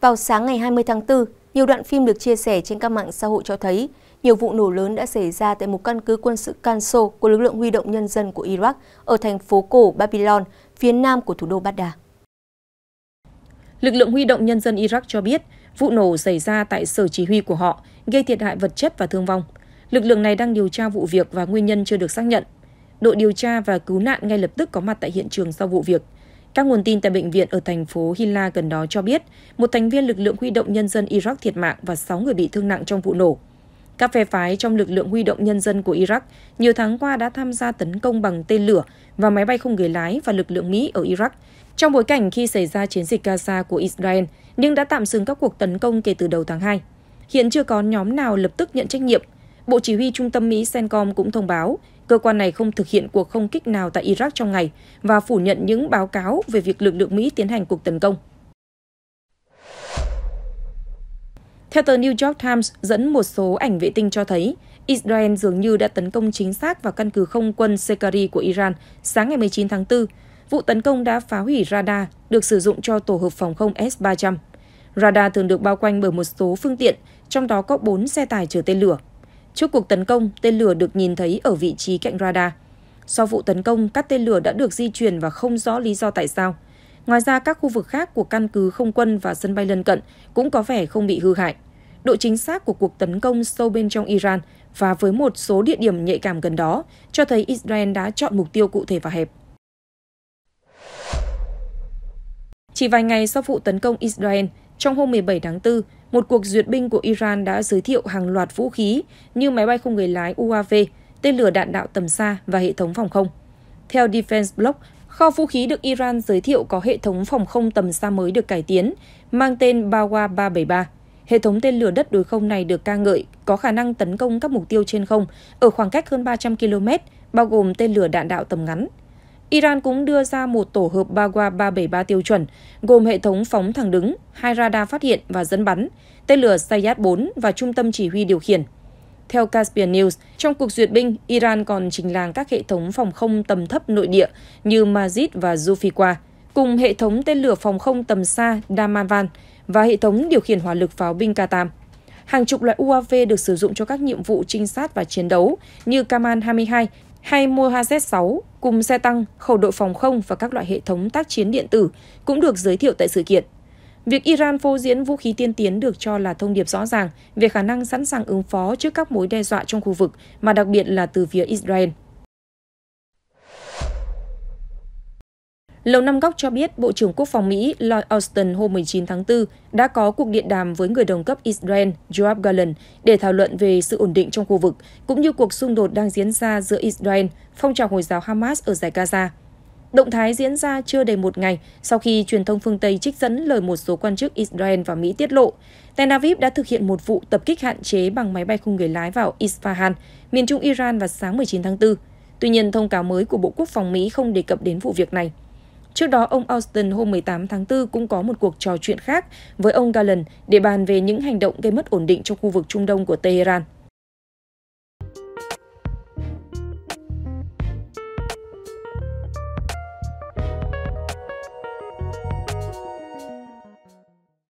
Vào sáng ngày 20 tháng 4, nhiều đoạn phim được chia sẻ trên các mạng xã hội cho thấy nhiều vụ nổ lớn đã xảy ra tại một căn cứ quân sự Kanso của lực lượng huy động nhân dân của Iraq ở thành phố cổ Babylon, phía nam của thủ đô Baghdad. Lực lượng huy động nhân dân Iraq cho biết vụ nổ xảy ra tại sở chỉ huy của họ, gây thiệt hại vật chất và thương vong. Lực lượng này đang điều tra vụ việc và nguyên nhân chưa được xác nhận. Đội điều tra và cứu nạn ngay lập tức có mặt tại hiện trường sau vụ việc – các nguồn tin tại bệnh viện ở thành phố Hilla gần đó cho biết, một thành viên lực lượng huy động nhân dân Iraq thiệt mạng và 6 người bị thương nặng trong vụ nổ. Các phe phái trong lực lượng huy động nhân dân của Iraq nhiều tháng qua đã tham gia tấn công bằng tên lửa và máy bay không người lái và lực lượng Mỹ ở Iraq trong bối cảnh khi xảy ra chiến dịch Gaza của Israel, nhưng đã tạm dừng các cuộc tấn công kể từ đầu tháng 2. Hiện chưa có nhóm nào lập tức nhận trách nhiệm. Bộ Chỉ huy Trung tâm Mỹ CENTCOM cũng thông báo Cơ quan này không thực hiện cuộc không kích nào tại Iraq trong ngày và phủ nhận những báo cáo về việc lực lượng Mỹ tiến hành cuộc tấn công. Theo tờ New York Times, dẫn một số ảnh vệ tinh cho thấy Israel dường như đã tấn công chính xác vào căn cứ không quân Sekari của Iran sáng ngày 19 tháng 4. Vụ tấn công đã phá hủy radar được sử dụng cho tổ hợp phòng không S-300. Radar thường được bao quanh bởi một số phương tiện, trong đó có 4 xe tải chở tên lửa. Trước cuộc tấn công, tên lửa được nhìn thấy ở vị trí cạnh radar. Sau vụ tấn công, các tên lửa đã được di chuyển và không rõ lý do tại sao. Ngoài ra, các khu vực khác của căn cứ không quân và sân bay lân cận cũng có vẻ không bị hư hại. Độ chính xác của cuộc tấn công sâu bên trong Iran và với một số địa điểm nhạy cảm gần đó cho thấy Israel đã chọn mục tiêu cụ thể và hẹp. Chỉ vài ngày sau vụ tấn công Israel, trong hôm 17 tháng 4, một cuộc duyệt binh của Iran đã giới thiệu hàng loạt vũ khí như máy bay không người lái UAV, tên lửa đạn đạo tầm xa và hệ thống phòng không. Theo Defense Blog, kho vũ khí được Iran giới thiệu có hệ thống phòng không tầm xa mới được cải tiến, mang tên Bawa 373. Hệ thống tên lửa đất đối không này được ca ngợi, có khả năng tấn công các mục tiêu trên không ở khoảng cách hơn 300 km, bao gồm tên lửa đạn đạo tầm ngắn, Iran cũng đưa ra một tổ hợp Bagua 373 tiêu chuẩn, gồm hệ thống phóng thẳng đứng, hai radar phát hiện và dẫn bắn, tên lửa Sayyad 4 và trung tâm chỉ huy điều khiển. Theo Caspian News, trong cuộc duyệt binh, Iran còn trình làng các hệ thống phòng không tầm thấp nội địa như Mazid và Zufiqa, cùng hệ thống tên lửa phòng không tầm xa Damanvan và hệ thống điều khiển hỏa lực pháo binh Katam. Hàng chục loại UAV được sử dụng cho các nhiệm vụ trinh sát và chiến đấu như Kaman 22, hay mua HZ6 cùng xe tăng, khẩu đội phòng không và các loại hệ thống tác chiến điện tử cũng được giới thiệu tại sự kiện. Việc Iran phô diễn vũ khí tiên tiến được cho là thông điệp rõ ràng về khả năng sẵn sàng ứng phó trước các mối đe dọa trong khu vực, mà đặc biệt là từ phía Israel. Lầu Năm Góc cho biết Bộ trưởng Quốc phòng Mỹ Lloyd Austin hôm 19 tháng 4 đã có cuộc điện đàm với người đồng cấp Israel Joab Gallant để thảo luận về sự ổn định trong khu vực, cũng như cuộc xung đột đang diễn ra giữa Israel, phong trào Hồi giáo Hamas ở giải Gaza. Động thái diễn ra chưa đầy một ngày sau khi truyền thông phương Tây trích dẫn lời một số quan chức Israel và Mỹ tiết lộ, Tel Aviv đã thực hiện một vụ tập kích hạn chế bằng máy bay không người lái vào Isfahan, miền trung Iran vào sáng 19 tháng 4. Tuy nhiên, thông cáo mới của Bộ Quốc phòng Mỹ không đề cập đến vụ việc này. Trước đó, ông Austin hôm 18 tháng 4 cũng có một cuộc trò chuyện khác với ông Gallant để bàn về những hành động gây mất ổn định trong khu vực Trung Đông của Tehran.